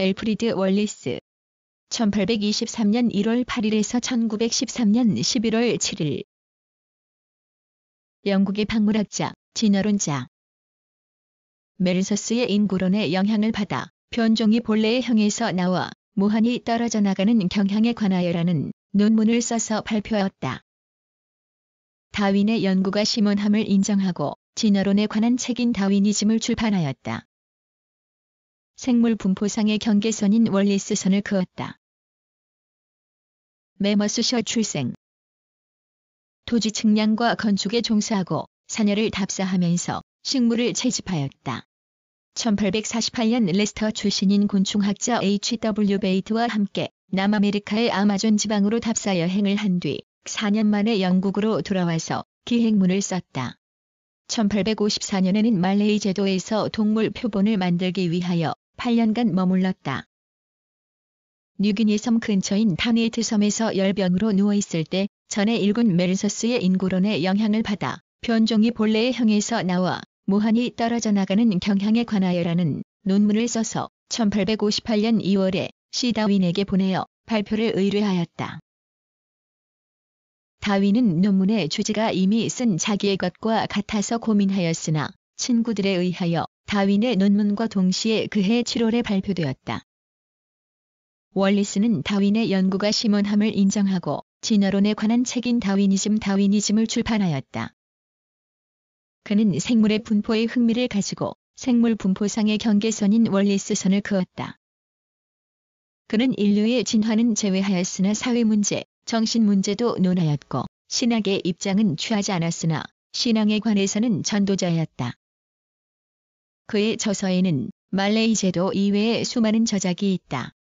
엘프리드 월리스 1823년 1월 8일에서 1913년 11월 7일 영국의 박물학자, 진화론자 메르서스의 인구론의 영향을 받아 변종이 본래의 형에서 나와 무한히 떨어져 나가는 경향에 관하여라는 논문을 써서 발표하였다. 다윈의 연구가 심원함을 인정하고 진화론에 관한 책인 다윈이즘을 출판하였다. 생물 분포상의 경계선인 월리스선을 그었다. 메머스셔 출생 토지 측량과 건축에 종사하고 사녀를 답사하면서 식물을 채집하였다. 1848년 레스터 출신인 곤충학자 H.W. 베이트와 함께 남아메리카의 아마존 지방으로 답사 여행을 한 뒤 4년 만에 영국으로 돌아와서 기행문을 썼다. 1854년에는 말레이 제도에서 동물 표본을 만들기 위하여 8년간 머물렀다. 뉴기니 섬 근처인 타네이트 섬에서 열병으로 누워있을 때 전에 일군 메르서스의 인구론에 영향을 받아 변종이 본래의 형에서 나와 무한히 떨어져 나가는 경향에 관하여라는 논문을 써서 1858년 2월에 시다윈에게 보내어 발표를 의뢰하였다. 다윈은 논문의 주제가 이미 쓴 자기의 것과 같아서 고민하였으나 친구들에 의하여 다윈의 논문과 동시에 그해 7월에 발표되었다. 월리스는 다윈의 연구가 심원함을 인정하고 진화론에 관한 책인 다윈이즘 다윈이즘을 출판하였다. 그는 생물의 분포에 흥미를 가지고 생물 분포상의 경계선인 월리스선을 그었다. 그는 인류의 진화는 제외하였으나 사회 문제, 정신 문제도 논하였고 신학의 입장은 취하지 않았으나 신앙에 관해서는 전도자였다. 그의 저서에는 말레이 제도 이외의 수많은 저작이 있다.